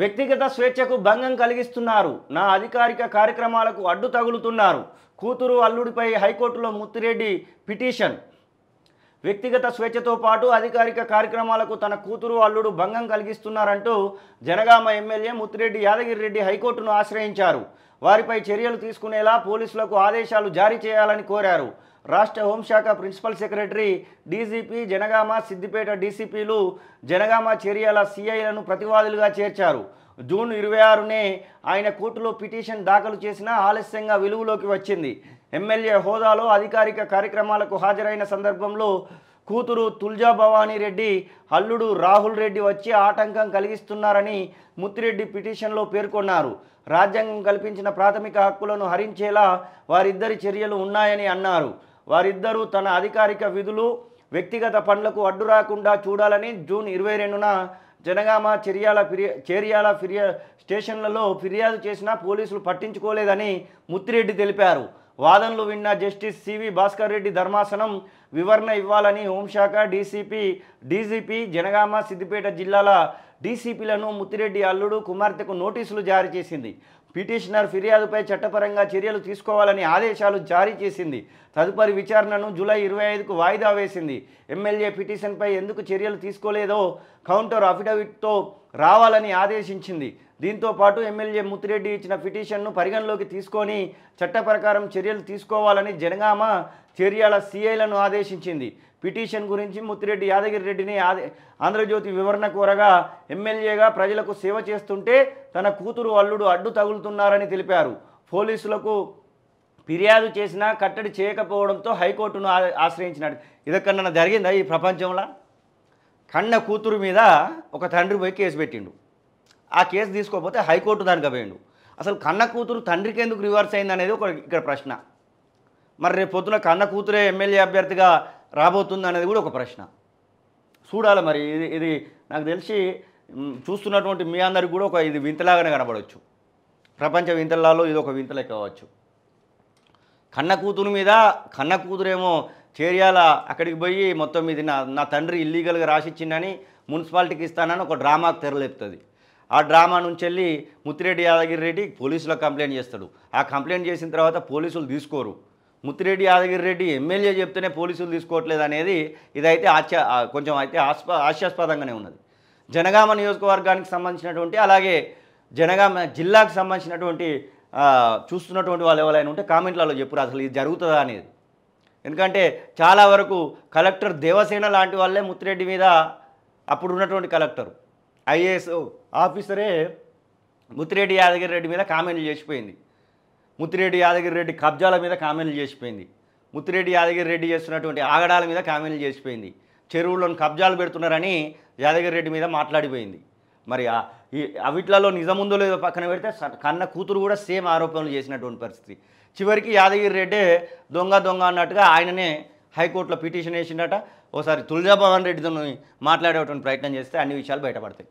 వ్యక్తిగత స్వేచ్ఛకు భంగం కలిగిస్తున్నారు నా అధికారిక కార్యక్రమాలకు అడ్డు తగులుతున్నారు కూతురు అల్లుడిపై హైకోర్టులో ముత్తిరెడ్డి పిటిషన్ వ్యక్తిగత స్వేచ్ఛతో పాటు అధికారిక కార్యక్రమాలకు తన కూతురు అల్లుడు భంగం కలిగిస్తున్నారంటూ జనగామ ఎమ్మెల్యే ముత్తిరెడ్డి యాదగిరి రెడ్డి హైకోర్టును ఆశ్రయించారు వారిపై చర్యలు తీసుకునేలా పోలీసులకు ఆదేశాలు జారీ చేయాలని కోరారు రాష్ట్ర హోంశాఖ principal secretary DGP Jangaon Siddipet డీసీపీలు జనగామ చర్యల సిఐలను ప్రతివాదులుగా చేర్చారు జూన్ ఇరవై ఆరునే ఆయన కోర్టులో పిటిషన్ దాఖలు చేసినా ఆలస్యంగా వెలుగులోకి వచ్చింది ఎమ్మెల్యే హోదాలో అధికారిక కార్యక్రమాలకు హాజరైన సందర్భంలో కూతురు తుల్జా భవానీ రెడ్డి అల్లుడు రాహుల్ రెడ్డి వచ్చి ఆటంకం కలిగిస్తున్నారని ముత్తిరెడ్డి పిటిషన్లో పేర్కొన్నారు రాజ్యాంగం కల్పించిన ప్రాథమిక హక్కులను హరించేలా వారిద్దరి చర్యలు ఉన్నాయని అన్నారు వారిద్దరూ తన అధికారిక విధులు వ్యక్తిగత పనులకు అడ్డు రాకుండా చూడాలని జూన్ ఇరవై రెండున జనగామ చెరియాల ఫిర్యా చేరియాల ఫిర్యా స్టేషన్లలో ఫిర్యాదు చేసినా పోలీసులు పట్టించుకోలేదని ముత్తిరెడ్డి తెలిపారు వాదనలు విన్న జస్టిస్ సివి భాస్కర్ రెడ్డి ధర్మాసనం వివరణ ఇవ్వాలని హోంశాఖ డీసీపీ డీజీపీ జనగామ సిద్దిపేట జిల్లాల డీసీపీలను ముత్తిరెడ్డి అల్లుడు కుమార్తెకు నోటీసులు జారీ చేసింది పిటిషనర్ ఫిర్యాదుపై చట్టపరంగా చర్యలు తీసుకోవాలని ఆదేశాలు జారీ చేసింది తదుపరి విచారణను జూలై ఇరవై ఐదుకు వాయిదా వేసింది ఎమ్మెల్యే పిటిషన్పై ఎందుకు చర్యలు తీసుకోలేదో కౌంటర్ అఫిడవిట్తో రావాలని ఆదేశించింది దీంతో పాటు ఎమ్మెల్యే ముత్తిరెడ్డి ఇచ్చిన పిటిషన్ను పరిగణలోకి తీసుకొని చట్టప్రకారం చర్యలు తీసుకోవాలని జనగామ చర్యల సీఐలను ఆదేశించింది పిటిషన్ గురించి ముత్తిరెడ్డి యాదగిరి రెడ్డిని ఆంధ్రజ్యోతి వివరణ కోరగా ఎమ్మెల్యేగా ప్రజలకు సేవ చేస్తుంటే తన కూతురు అల్లుడు అడ్డు తగులుతున్నారని తెలిపారు పోలీసులకు ఫిర్యాదు చేసినా కట్టడి చేయకపోవడంతో హైకోర్టును ఆశ్రయించినాడు ఇదక్కడన్నా జరిగిందా ఈ ప్రపంచంలో కన్న కూతురు మీద ఒక తండ్రి పోయి కేసు పెట్టిండు ఆ కేసు తీసుకోకపోతే హైకోర్టు దానికి పోయిండు అసలు కన్న కూతురు తండ్రికి ఎందుకు రివర్స్ అయింది అనేది ఒక ఇక్కడ ప్రశ్న మరి రేపు పొద్దున కన్న కూతురే ఎమ్మెల్యే అభ్యర్థిగా రాబోతుంది అనేది కూడా ఒక ప్రశ్న చూడాలి మరి ఇది ఇది నాకు తెలిసి చూస్తున్నటువంటి మీ అందరికి కూడా ఒక ఇది వింతలాగానే కనబడవచ్చు ప్రపంచ వింతలలో ఇది ఒక వింతలే కావచ్చు కన్న కూతురు మీద కన్న కూతురేమో చేర్యాల అక్కడికి పోయి మొత్తం ఇది నా నా తండ్రి ఇల్లీగల్గా రాసిచ్చిందని మున్సిపాలిటీకి ఇస్తానని ఒక డ్రామాకు తెరలేపుతుంది ఆ డ్రామా నుంచి వెళ్ళి ముత్తిరెడ్డి యాదగిరి రెడ్డి పోలీసులకు కంప్లైంట్ చేస్తాడు ఆ కంప్లైంట్ చేసిన తర్వాత పోలీసులు తీసుకోరు ముత్తిరెడ్డి యాదగిరి రెడ్డి ఎమ్మెల్యే చెప్తేనే పోలీసులు తీసుకోవట్లేదు అనేది ఇదైతే ఆశ్చా కొంచెం అయితే ఆస్పా హాస్యాస్పదంగానే ఉన్నది జనగామ నియోజకవర్గానికి సంబంధించినటువంటి అలాగే జనగామ జిల్లాకు సంబంధించినటువంటి చూస్తున్నటువంటి వాళ్ళు ఎవరైనా ఉంటే కామెంట్లలో చెప్పురు అసలు ఇది జరుగుతుందా అనేది ఎందుకంటే చాలా వరకు కలెక్టర్ దేవసేన లాంటి వాళ్ళే ముత్తిరెడ్డి మీద అప్పుడు ఉన్నటువంటి కలెక్టర్ ఐఏఎస్ ఆఫీసరే ముత్తిరెడ్డి యాదగిరి రెడ్డి మీద కామెంట్లు చేసిపోయింది ముత్తిరెడ్డి యాదగిరి రెడ్డి కబ్జాల మీద కామెంట్లు చేసిపోయింది ముత్తిరెడ్డి యాదగిరి రెడ్డి చేస్తున్నటువంటి ఆగడాల మీద కామెంట్లు చేసిపోయింది చెరువులను కబ్జాలు పెడుతున్నారని యాదగిరి రెడ్డి మీద మాట్లాడిపోయింది మరి అవిట్లలో నిజముందో లేదో పక్కన పెడితే కన్న కూతురు కూడా సేమ్ ఆరోపణలు చేసినటువంటి పరిస్థితి చివరికి యాదగిరి రెడ్డే దొంగ దొంగ అన్నట్టుగా ఆయననే హైకోర్టులో పిటిషన్ వేసిండట ఓసారి తులజాభవన్ రెడ్డితో మాట్లాడేటువంటి ప్రయత్నం చేస్తే అన్ని విషయాలు బయటపడతాయి